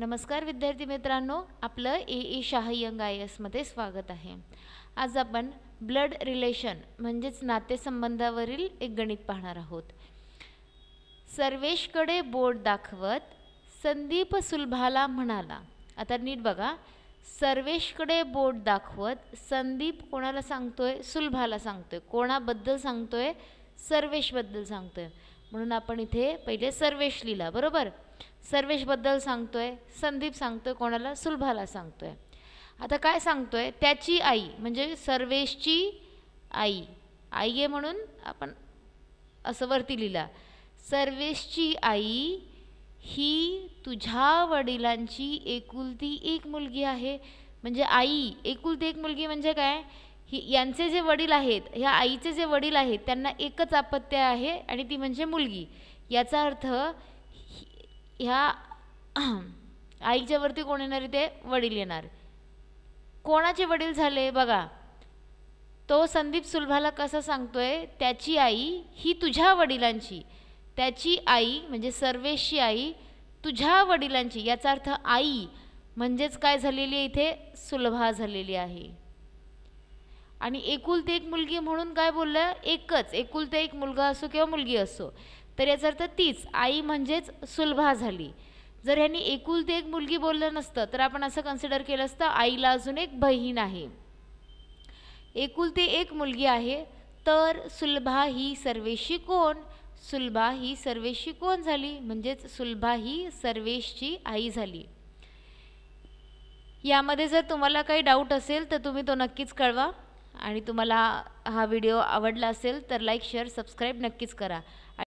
नमस्कार विद्यार्थी मित्रांनो आपलं ए ई यंग आय एसमध्ये स्वागत आहे आज आपण ब्लड रिलेशन म्हणजेच नातेसंबंधावरील एक गणित पाहणार आहोत सर्वेशकडे बोर्ड दाखवत संदीप सुलभाला म्हणाला आता नीट बघा सर्वेशकडे बोट दाखवत संदीप कोणाला सांगतोय सुलभाला सांगतोय कोणाबद्दल सांगतोय सर्वेशबद्दल सांगतो आहे म्हणून आपण इथे पहिले सर्वेश लिहिला बरोबर सर्वेशबद्दल सांगतो आहे संदीप सांगतो आहे कोणाला सुलभाला सांगतो आहे आता काय सांगतो आहे त्याची आई म्हणजे सर्वेशची आई आई आहे म्हणून आपण असं वरती लिहिला सर्वेशची आई ही तुझ्या वडिलांची एकुलती एक मुलगी आहे म्हणजे आई एकुलती एक मुलगी म्हणजे काय ही यांचे जे वडील आहेत ह्या आईचे जे वडील आहेत त्यांना एकच आपत्य आहे आणि ती म्हणजे मुलगी याचा अर्थ ह्या आईच्या वरती कोण येणार ते वडील येणार कोणाचे वडील झाले बघा तो संदीप सुलभाला कसा सांगतोय त्याची आई ही तुझ्या वडिलांची त्याची आई म्हणजे सर्वेशी आई तुझ्या वडिलांची याचा अर्थ आई म्हणजेच काय झालेली आहे इथे सुलभा झालेली आहे आणि एकुलती एक मुलगी म्हणून काय बोललं एकच एकुलते एक मुलगा असो किंवा मुलगी असो तर याचा अर्थ तीच आई म्हणजेच सुलभा झाली जर ह्यांनी एकुलती एक मुलगी बोललं नसतं तर आपण असं कन्सिडर केलं असतं आईला अजून एक बहीण आहे ते एक मुलगी आहे तर सुलभा ही सर्वेशी कोण सुलभा ही सर्वेशी कोण झाली म्हणजेच सुलभा ही सर्वेशची आई झाली यामध्ये जर तुम्हाला काही डाऊट असेल तर तुम्ही तो नक्कीच कळवा आणि तुम्हाला हा व्हिडिओ आवडला असेल तर लाईक शेअर सबस्क्राईब नक्कीच करा